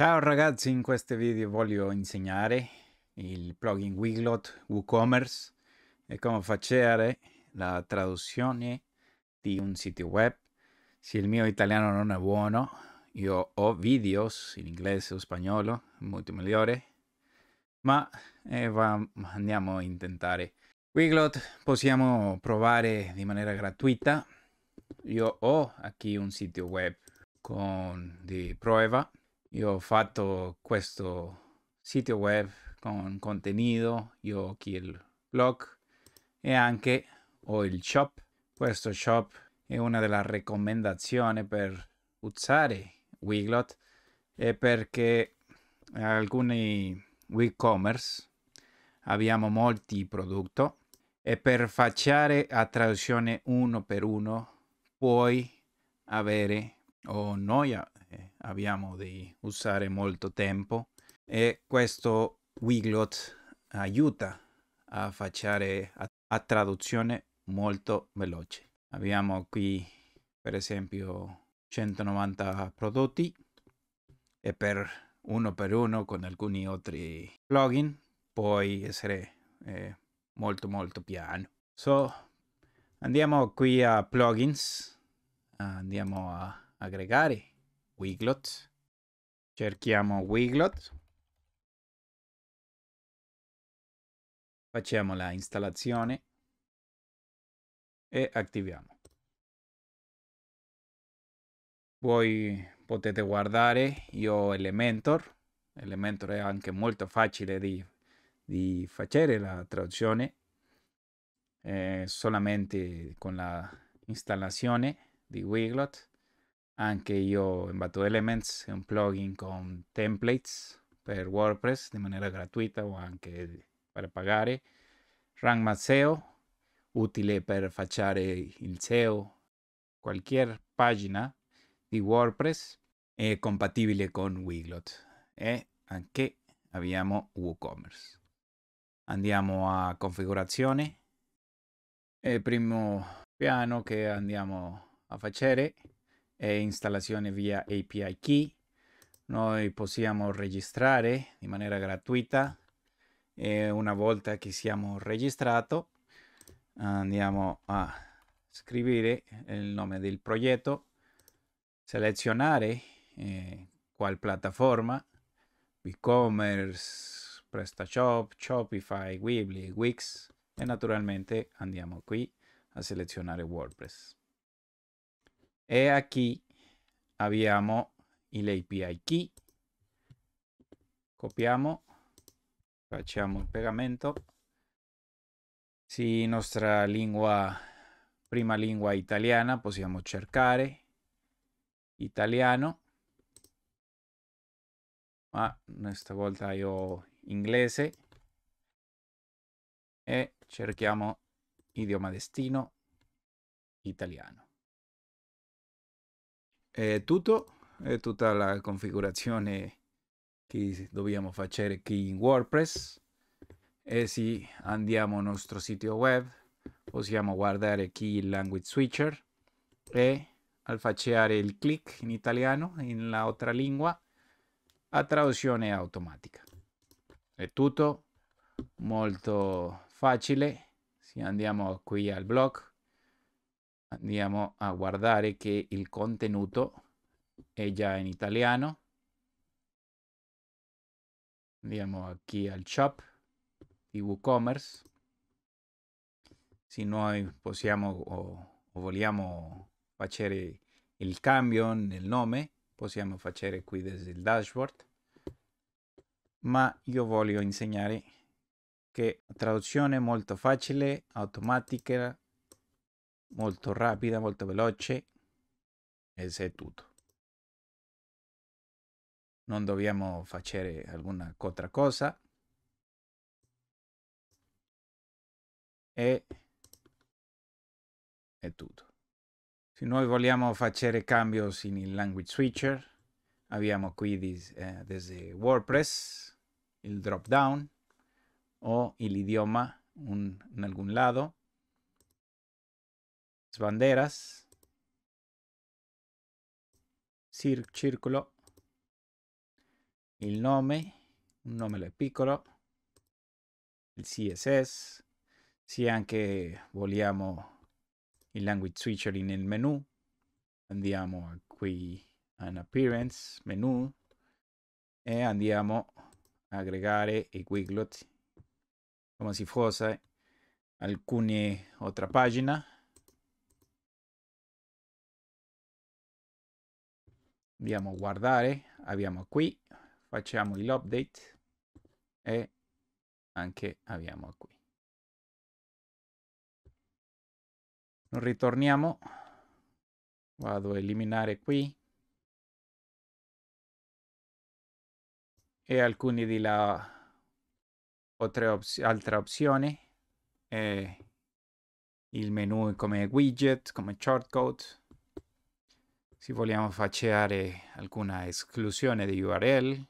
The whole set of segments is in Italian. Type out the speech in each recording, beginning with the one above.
Ciao ragazzi, in questo video voglio insegnare il plugin Wiglot WooCommerce e come fare la traduzione di un sito web. Se il mio italiano non è buono, io ho videos in inglese o spagnolo, molto migliore, ma eh, va, andiamo a intentare. Wiglot possiamo provare di maniera gratuita. Io ho qui un sito web con di prova io ho fatto questo sito web con contenuto, io ho qui il blog e anche ho il shop. Questo shop è una delle raccomandazioni per usare Wiglot è perché alcuni e-commerce abbiamo molti prodotti e per fare a traduzione uno per uno puoi avere o noi abbiamo di usare molto tempo e questo Wiglot aiuta a fare a, traduzione molto veloce. Abbiamo qui per esempio 190 prodotti e per uno per uno con alcuni altri plugin puoi essere eh, molto molto piano. So, andiamo qui a plugins, andiamo a aggregare Wiglot. Cerchiamo Wiglot. Facciamo la installazione e attiviamo. Voi potete guardare, io ho Elementor. Elementor è anche molto facile di, di fare la traduzione eh, solamente con la installazione di Wiglot anche io imbatto Elements, è un plugin con templates per WordPress di maniera gratuita o anche per pagare. Rank SEO, utile per facciare il SEO. Qualche pagina di WordPress è compatibile con Wiglot e anche abbiamo WooCommerce. Andiamo a configurazione. il primo piano che andiamo a facere e installazione via API Key. Noi possiamo registrare in maniera gratuita e una volta che siamo registrato andiamo a scrivere il nome del progetto, selezionare eh, qual piattaforma, e-commerce, PrestaShop, Shopify, Weebly, Wix e naturalmente andiamo qui a selezionare WordPress e qui abbiamo l'API key, copiamo, facciamo il pegamento. Sì, nostra lingua, prima lingua italiana, possiamo cercare italiano, ma questa volta io inglese e cerchiamo idioma destino italiano è tutto, è tutta la configurazione che dobbiamo fare qui in WordPress e se andiamo al nostro sito web possiamo guardare qui il language switcher e al fare il click in italiano in la lingua a traduzione automatica è tutto molto facile se andiamo qui al blog andiamo a guardare che il contenuto è già in italiano. Andiamo qui al shop di WooCommerce. Se noi possiamo o, o vogliamo fare il cambio nel nome, possiamo fare qui desde il dashboard. Ma io voglio insegnare che traduzione molto facile, automatica, molto rapida, molto veloce e se è tutto. Non dobbiamo fare alcuna altra cosa. E è tutto. Se noi vogliamo fare cambi in language switcher, abbiamo qui eh, desde WordPress il drop down o l'idioma in algún lato banderas. Cir circolo. Il nome, un nome piccolo. Il CSS. Se anche vogliamo il language switcher nel menu, andiamo qui an appearance, menu, e andiamo a aggregare i quiglot come se fosse alcune altre pagine. andiamo a guardare abbiamo qui facciamo l'update e anche abbiamo qui ritorniamo vado a eliminare qui e alcuni di la altre, opz altra opzione e il menu come widget come shortcode se vogliamo fare alcuna esclusione di URL,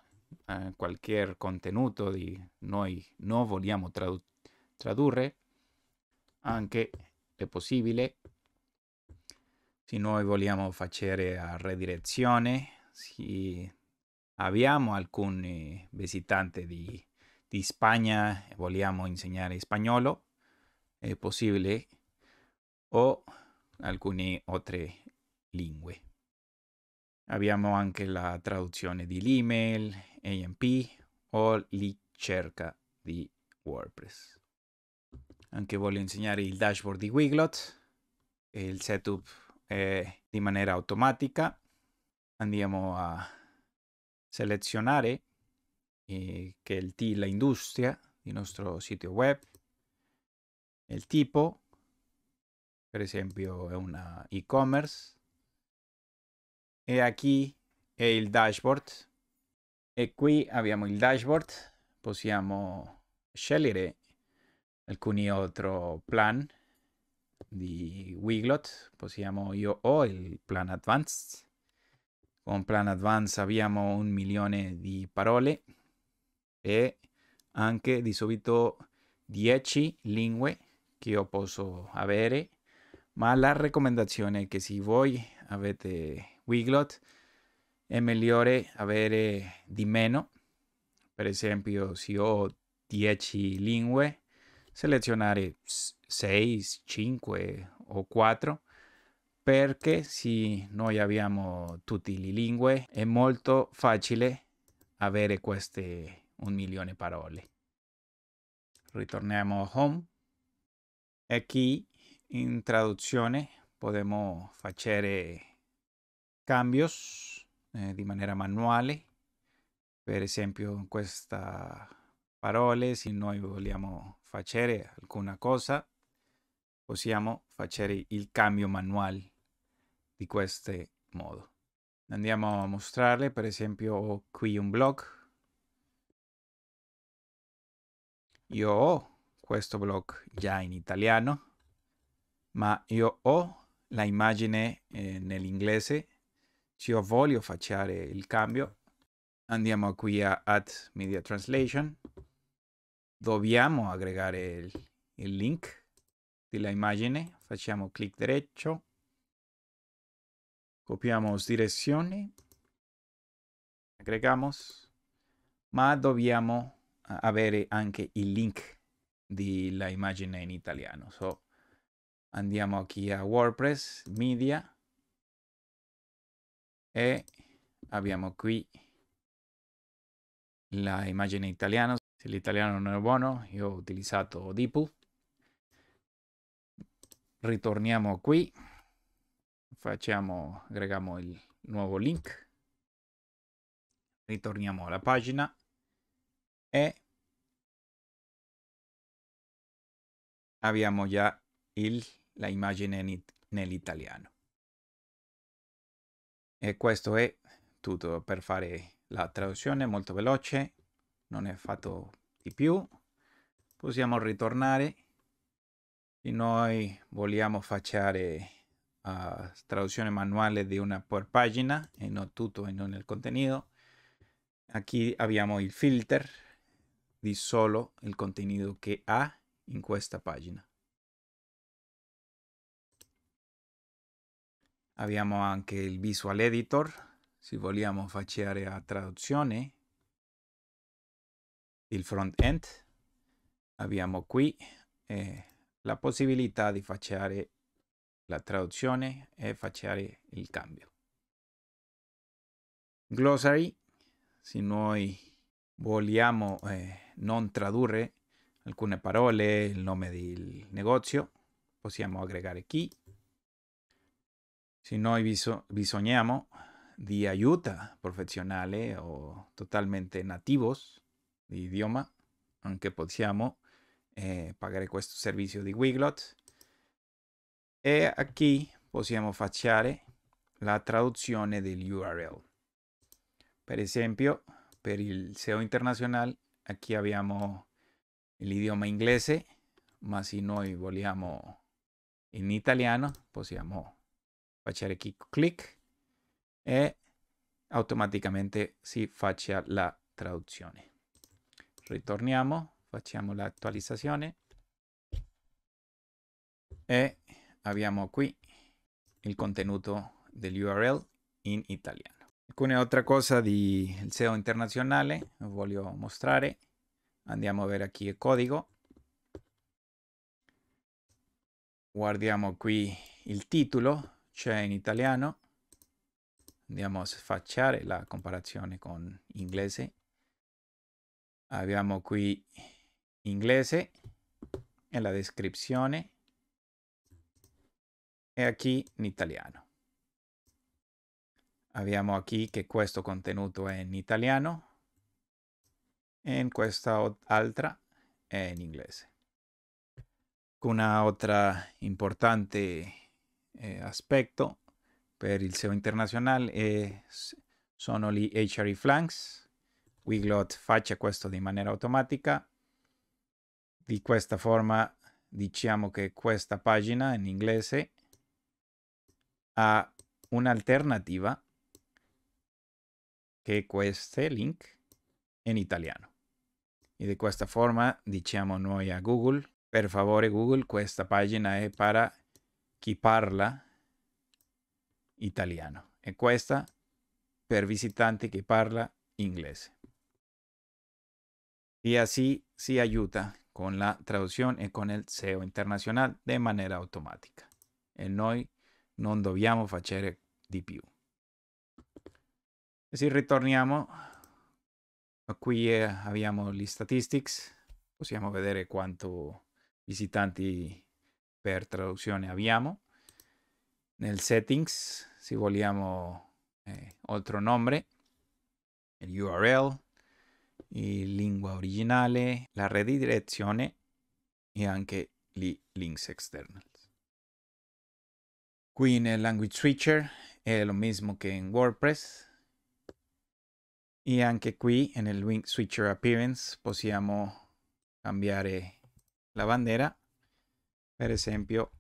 eh, qualche contenuto che noi non vogliamo tradu tradurre, anche è possibile. Se noi vogliamo fare a redirezione, se abbiamo alcuni visitanti di, di Spagna e vogliamo insegnare spagnolo, è possibile, o alcune altre lingue. Abbiamo anche la traduzione di l'email, AMP o lì cerca di WordPress. Anche voglio insegnare il dashboard di Wiglot, il setup è di maniera automatica. Andiamo a selezionare eh, che il T la industria del nostro sito web, il tipo, per esempio è una e-commerce, e qui è il dashboard e qui abbiamo il dashboard possiamo scegliere alcuni altri plan di Wiglot possiamo io ho il plan advanced con plan advanced abbiamo un milione di parole e anche di subito 10 lingue che io posso avere ma la raccomandazione è che se voi avete Wiglot è migliore avere di meno. Per esempio, se ho 10 lingue, selezionare 6, 5 o 4 perché se noi abbiamo tutte le lingue è molto facile avere queste un milione di parole. Ritorniamo a home e qui in traduzione possiamo fare cambios eh, di maniera manuale. Per esempio in questa parole se noi vogliamo fare alcuna cosa, possiamo fare il cambio manuale di questo modo. Andiamo a mostrarle, per esempio, qui un blog. Io ho questo blog già in italiano, ma io ho la immagine eh, nell'inglese io voglio fare il cambio, andiamo qui a Add Media Translation, dobbiamo aggregare il, il link della immagine, facciamo clic derecho copiamo direzioni, aggregamos, ma dobbiamo eh, avere anche il link della immagine in italiano. So, andiamo qui a WordPress, Media, e abbiamo qui la immagine italiana se l'italiano non è buono io ho utilizzato Deeple ritorniamo qui facciamo aggiungiamo il nuovo link ritorniamo alla pagina e abbiamo già il, la immagine nell'italiano e questo è tutto per fare la traduzione molto veloce, non è fatto di più. Possiamo ritornare e noi vogliamo fare uh, ah, traduzione manuale di una per pagina e non tutto e non il contenuto. Qui abbiamo il filter di solo il contenuto che ha in questa pagina. Abbiamo anche il visual editor, se vogliamo fare la traduzione, il front end. Abbiamo qui eh, la possibilità di fare la traduzione e fare il cambio. Glossary, se noi vogliamo eh, non tradurre alcune parole, il nome del negozio, possiamo aggregare qui Si noi biso bisogniamo di o totalmente nativos de idioma, aunque possiamo eh, pagar pagare questo servizio di Wiglot. E eh, aquí possiamo fare la traduzione URL. Por ejemplo, per el SEO internacional, internazionale, el idioma l'idioma inglese, ma si noi vogliamo en italiano, possiamo facciare clic e automaticamente si faccia la traduzione. Ritorniamo, facciamo l'attualizzazione e abbiamo qui il contenuto dell'URL in italiano. Alcune altre cose del SEO internazionale voglio mostrare. Andiamo a vedere qui il codice. Guardiamo qui il titolo, c'è in italiano. Andiamo a sfacciare la comparazione con inglese. Abbiamo qui inglese e la descrizione e qui in italiano. Abbiamo qui che questo contenuto è in italiano e in questa altra è in inglese. Una altra importante eh, aspetto per il SEO internazionale eh, sono gli HRE Flanks. Wiglot faccia questo di maniera automatica. Di questa forma diciamo che questa pagina in inglese ha un'alternativa che è questo link in italiano. E di questa forma diciamo noi a Google, per favore Google, questa pagina è para chi parla italiano e questa per visitante che parla inglese. E così si aiuta con la traduzione e con il SEO internazionale de maniera automatica. E noi non dobbiamo fare di più. E se ritorniamo, qui eh, abbiamo gli statistics, possiamo vedere quanto visitanti per traduzione abbiamo. Nel settings, se vogliamo eh, otro altro nome, URL, il lingua originale, la redirezione e anche gli links externals. Qui nel language switcher è lo mismo che in WordPress. Y e anche qui en el link switcher appearance possiamo cambiare la bandera por ejemplo,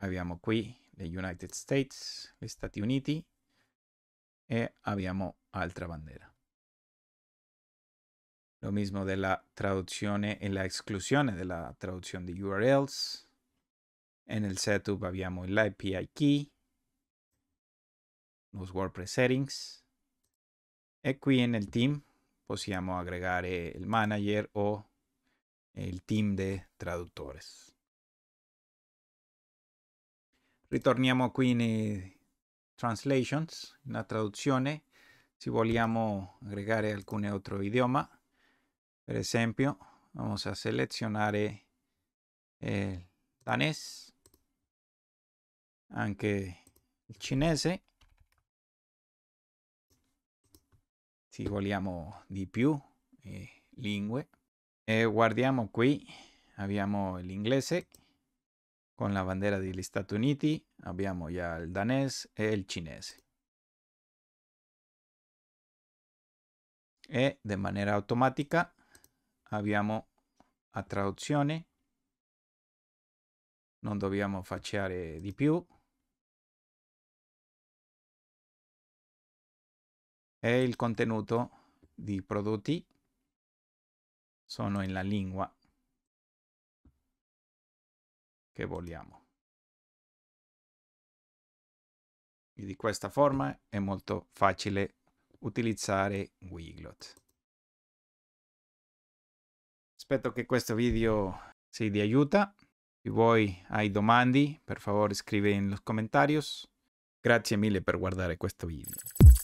abbiamo aquí le United States, gli Stati Uniti, e eh, abbiamo bandera. Lo mismo de la traducción e la exclusión eh, de la traducción de URLs. En el setup abbiamo IPI key, los WordPress settings. aquí en el team possiamo pues agregar el manager o el team de traductores. Ritorniamo qui nei translations, nella traduzione, se vogliamo aggregare alcune altro idioma. Per esempio, vamos a selezionare il eh, danese, anche il cinese. Se vogliamo di più eh, lingue. E guardiamo qui, abbiamo l'inglese con la bandera degli Stati Uniti, abbiamo già il danese e il cinese. E in maniera automatica abbiamo la traduzione, non dobbiamo facciare di più. E il contenuto di prodotti sono in la lingua che vogliamo. E di questa forma è molto facile utilizzare Wiglot. Aspetto che questo video sia di aiuto. Se voi hai domande, per favore scrivi nei commenti. Grazie mille per guardare questo video.